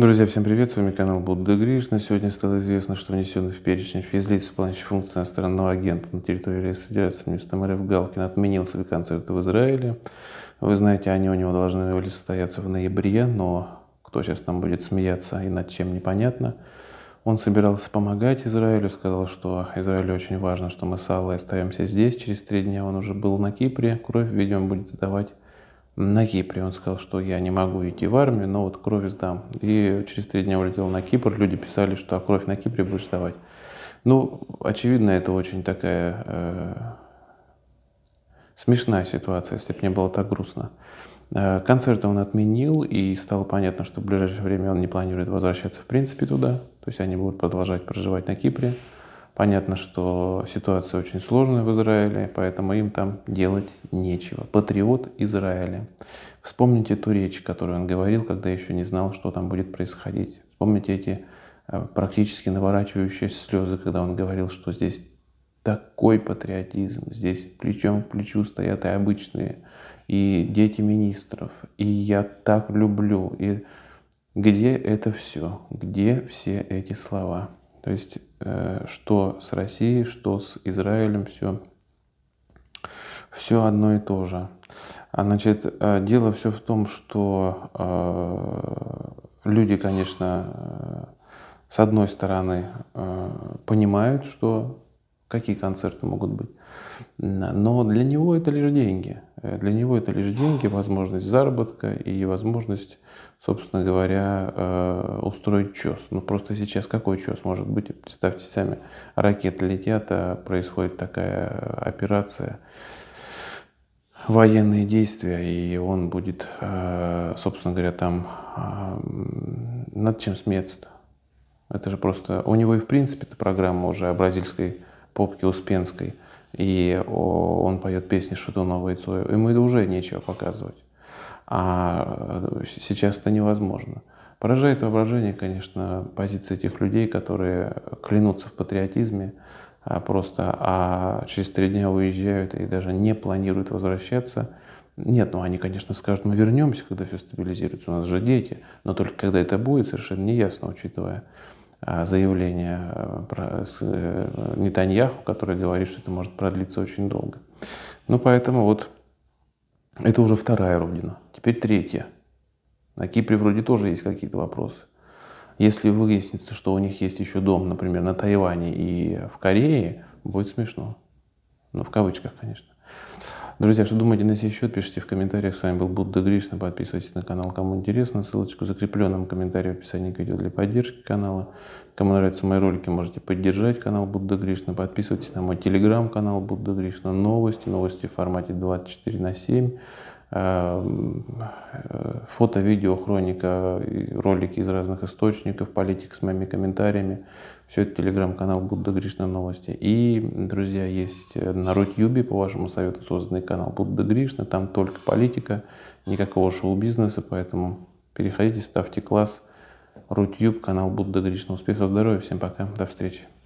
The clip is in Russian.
Друзья, всем привет, с вами канал Будда Гришна. Сегодня стало известно, что внесенный в перечень физлиц, выполняющих функции иностранного агента на территории РС Федерации, министр РФ Галкин отменил свои концерты в Израиле. Вы знаете, они у него должны были состояться в ноябре, но кто сейчас там будет смеяться и над чем, непонятно. Он собирался помогать Израилю, сказал, что Израилю очень важно, что мы с Аллой остаемся здесь. Через три дня он уже был на Кипре, кровь, видимо, будет сдавать на Кипре. Он сказал, что я не могу идти в армию, но вот кровь сдам. И через три дня улетел на Кипр. Люди писали, что а кровь на Кипре будешь сдавать. Ну, очевидно, это очень такая э, смешная ситуация, если бы мне было так грустно. Э, концерты он отменил, и стало понятно, что в ближайшее время он не планирует возвращаться в принципе туда. То есть они будут продолжать проживать на Кипре. Понятно, что ситуация очень сложная в Израиле, поэтому им там делать нечего. Патриот Израиля. Вспомните ту речь, которую он говорил, когда еще не знал, что там будет происходить. Вспомните эти э, практически наворачивающиеся слезы, когда он говорил, что здесь такой патриотизм, здесь плечом к плечу стоят и обычные, и дети министров, и я так люблю, и где это все, где все эти слова? То есть, э, что с Россией, что с Израилем, все, все одно и то же. А Значит, э, дело все в том, что э, люди, конечно, с одной стороны, понимают, что Какие концерты могут быть? Но для него это лишь деньги. Э, для него это лишь деньги, возможность заработка и возможность, собственно говоря, э, устроить чес. Ну просто сейчас какой чес может быть? Представьте сами, ракеты летят, а происходит такая операция, военные действия, и он будет, э, собственно говоря, там а, над чем смеяться-то. Это же просто... У него и в принципе эта программа уже о бразильской попки Успенской, и он поет песни Шатунова и Цоя, ему уже нечего показывать. А э, сейчас это невозможно. Поражает воображение, конечно, позиция этих людей, которые клянутся в патриотизме, а, просто а через три дня уезжают и даже не планируют возвращаться. Нет, ну они, конечно, скажут, мы вернемся, когда все стабилизируется, у нас же дети. Но только когда это будет, совершенно неясно, учитывая а, заявление э, про э, Нетаньяху, который говорит, что это может продлиться очень долго. Ну, поэтому вот это уже вторая родина. Теперь третья. На Кипре вроде тоже есть какие-то вопросы. Если выяснится, что у них есть еще дом, например, на Тайване и в Корее, будет смешно. Ну, в кавычках, конечно. Друзья, что думаете на сей счет, пишите в комментариях. С вами был Будда Гришна. Подписывайтесь на канал, кому интересно. Ссылочку в закрепленном комментарии в описании к видео для поддержки канала. Кому нравятся мои ролики, можете поддержать канал Будда Гришна. Подписывайтесь на мой телеграм-канал Будда Гришна. Новости, новости в формате 24 на 7. Эм, фото, видео, хроника, ролики из разных источников, политик с моими комментариями. Все это телеграм-канал Будда Гришна Новости. И, друзья, есть на Рутьюбе по вашему совету, созданный канал Будда Гришна. Там только политика, никакого шоу-бизнеса, поэтому переходите, ставьте класс. Рутьюб, канал Будда Гришна. Успехов, здоровья, всем пока, до встречи.